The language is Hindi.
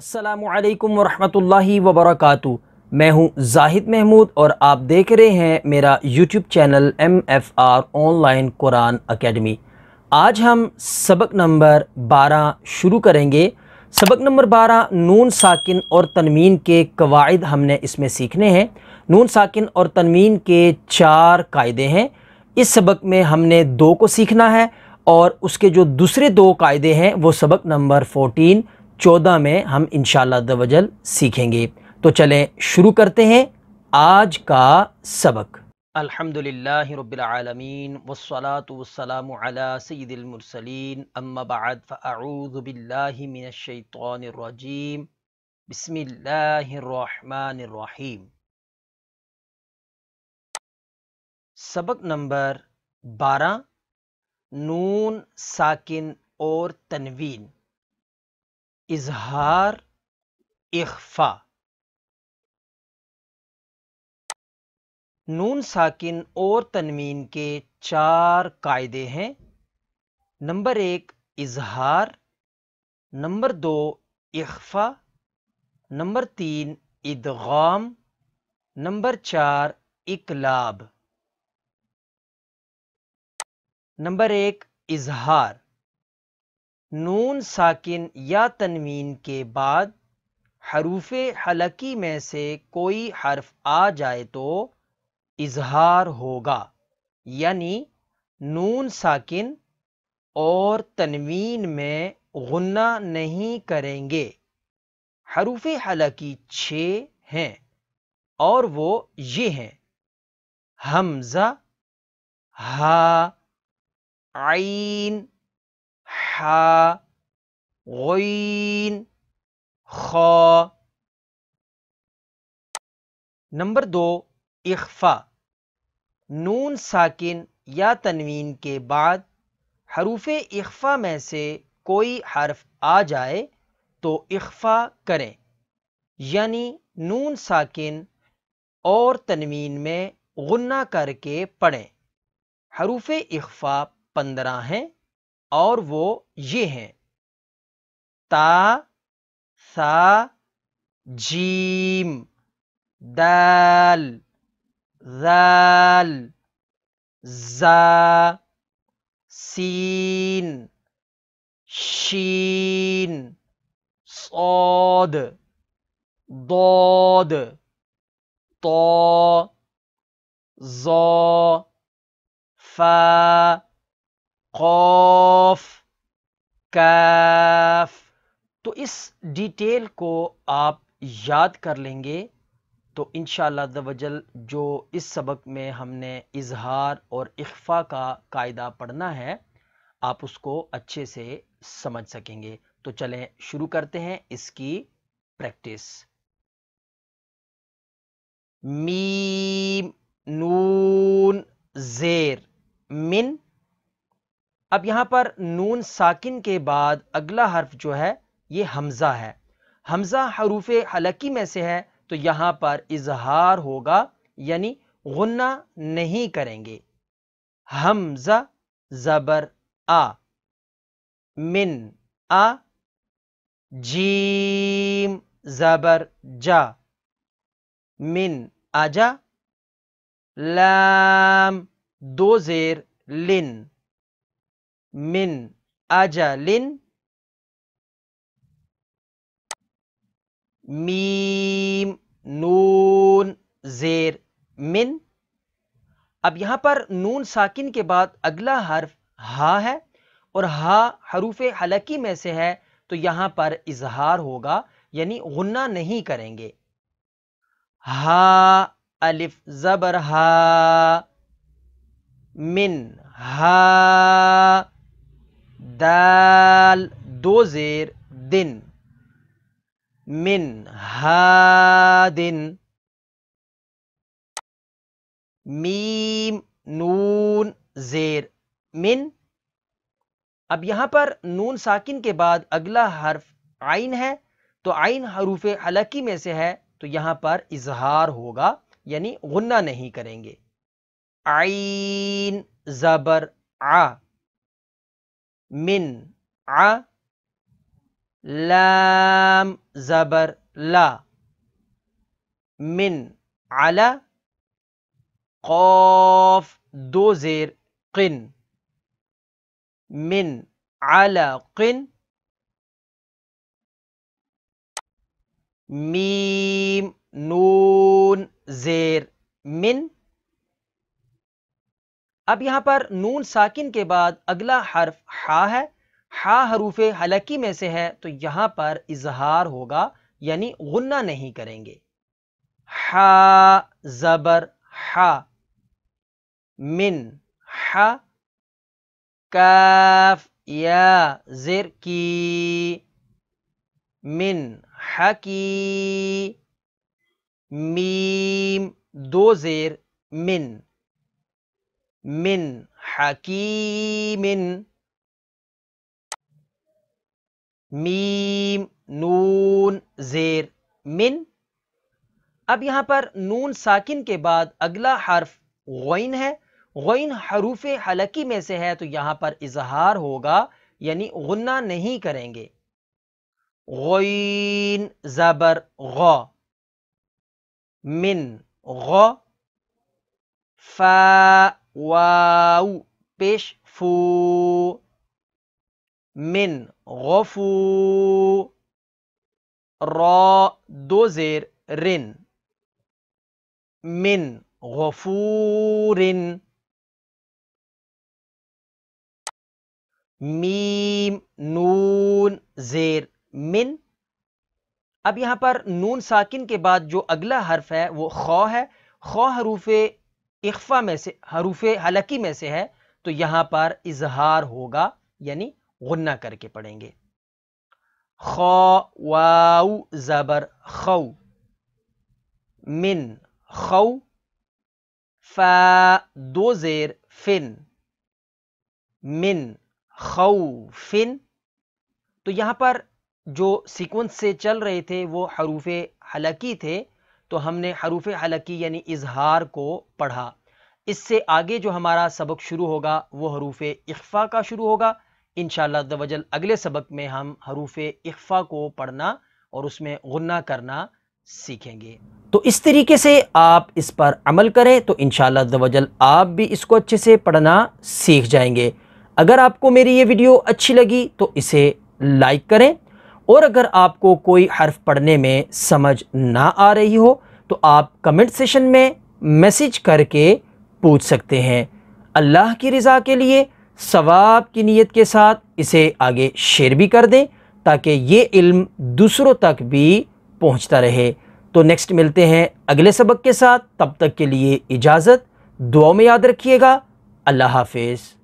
असलकम वरहमतुल्लाहि वबरकاتہ मैं हूं जाहिद महमूद और आप देख रहे हैं मेरा YouTube channel M F R online Quran academy आज हम सबक नंबर 12 शुरू करेंगे सबक नंबर 12 नून साकिन और तनवीन के कवायद हमने इसमें सीखने हैं नून साकिन और तनवीन के चार कायदे हैं इस सबक में हमने दो को सीखना है और उसके जो दूसरे दो कायदे हैं वो सबक नंबर फोटीन चौदह में हम इन शजल सीखेंगे तो चलें शुरू करते हैं आज का सबक अल्हम्दुलिल्लाहिरब्बिलालमीन वस्सलातु वस्सलामु अला सय्यिदिल मुरसलीन अम्मा सबक नंबर बारह नून साकििन और तनवीन इजहार इखफा नून साकिन और तनवीन के चार कायदे हैं नंबर एक इजहार नंबर दो इखफा नंबर तीन इदगाम नंबर चार इकलाब नंबर एक इजहार नून साकिन या तनवीन के बाद हरूफ हलकी में से कोई हर्फ आ जाए तो इजहार होगा यानी नून साकिन और तनवीन में गुन्ना नहीं करेंगे हरूफ हलकी छः हैं और वो ये हैं हमज़ा हा आइन ha, गईन, खा नंबर दो इख्फा नून साकिन या तनवीन के बाद हरूफ इख्फा में से कोई हर्फ आ जाए तो इख्फा करें यानी नून साकिन और तनवीन में गुन्ना करके पढ़ें हरूफ इख्फा पंद्रह हैं और वो ये हैं ता सा जीम दाल जाल जा सीन शीन सौद दौद तो जो फा कौफ कैफ तो इस डिटेल को आप याद कर लेंगे तो इन वजल जो इस सबक में हमने इजहार और इख्फा का कायदा पढ़ना है आप उसको अच्छे से समझ सकेंगे तो चलें शुरू करते हैं इसकी प्रैक्टिस मीम नून जेर मिन अब यहां पर नून साकिन के बाद अगला हर्फ जो है ये हमज़ा है हमज़ा हरूफ हलकी में से है तो यहां पर इजहार होगा यानी गुन्ना नहीं करेंगे हमज़ा ज़बर आ मिन आ जीम ज़बर जा मिन आजा लाम दो जेर लिन min ajalin mim नून जेर मिन अब यहां पर नून साकिन के बाद अगला हर्फ हा है और हा हरूफ हलकी में से है तो यहां पर इजहार होगा यानी गुन्ना नहीं करेंगे हा अलिफ जबर हा मिन हा दाल दो ज़ेर दिन मिन हा दिन मीम नून ज़ेर मिन अब यहां पर नून साकिन के बाद अगला हर्फ आइन है तो आइन हरूफ हलकी में से है तो यहां पर इजहार होगा यानी गुन्ना नहीं करेंगे आइन ज़बर आ من ع لام زبر لا من على قاف دو زير قن من على قن ميم نون زير من अब यहाँ पर नून साकिन के बाद अगला हर्फ हा है हा हरूफ हलकी में से है तो यहाँ पर इजहार होगा यानी गुन्ना नहीं करेंगे हा जबर हा मिन हा काफ या जिर की मिन हकी मीम दो जेर मिन मिन हकीमिन मीम नून जेर मिन अब यहां पर नून साकिन के बाद अगला हर्फ गोइन है गोइन हरूफ हलकी में से है तो यहां पर इजहार होगा यानी गुन्ना नहीं करेंगे गोइन जबर गो मिन गो फा वाउ पेश फू मिन गफू रॉ दो जेर रिन मिन गफूरिन मीम नून जेर मिन अब यहां पर नून साकिन के बाद जो अगला हर्फ है वो खौ है खौ हरूफ इखफा में से हरूफ हलकी में से है तो यहां पर इजहार होगा यानी गुन्ना करके पढ़ेंगे खौ वाऊ ज़बर खौ मिन खौ दो ज़ेर फिन मिन खौ फिन तो यहां पर जो सिक्वेंस से चल रहे थे वो हरूफ हलकी थे तो हमने हरूफ हलकी यानी इजहार को पढ़ा इससे आगे जो हमारा सबक शुरू होगा वो हरूफ इख्फ़ा का शुरू होगा इन शजल अगले सबक में हम हरूफ इख्फ़ा को पढ़ना और उसमें गुना करना सीखेंगे तो इस तरीके से आप इस पर अमल करें तो इन शजल आप भी इसको अच्छे से पढ़ना सीख जाएंगे अगर आपको मेरी ये वीडियो अच्छी लगी तो इसे लाइक करें और अगर आपको कोई हर्फ पढ़ने में समझ ना आ रही हो तो आप कमेंट सेशन में मैसेज करके पूछ सकते हैं अल्लाह की रज़ा के लिए सवाब की नीयत के साथ इसे आगे शेयर भी कर दें ताकि ये इल्म दूसरों तक भी पहुंचता रहे तो नेक्स्ट मिलते हैं अगले सबक के साथ तब तक के लिए इजाज़त दुआ में याद रखिएगा अल्लाह हाफिज़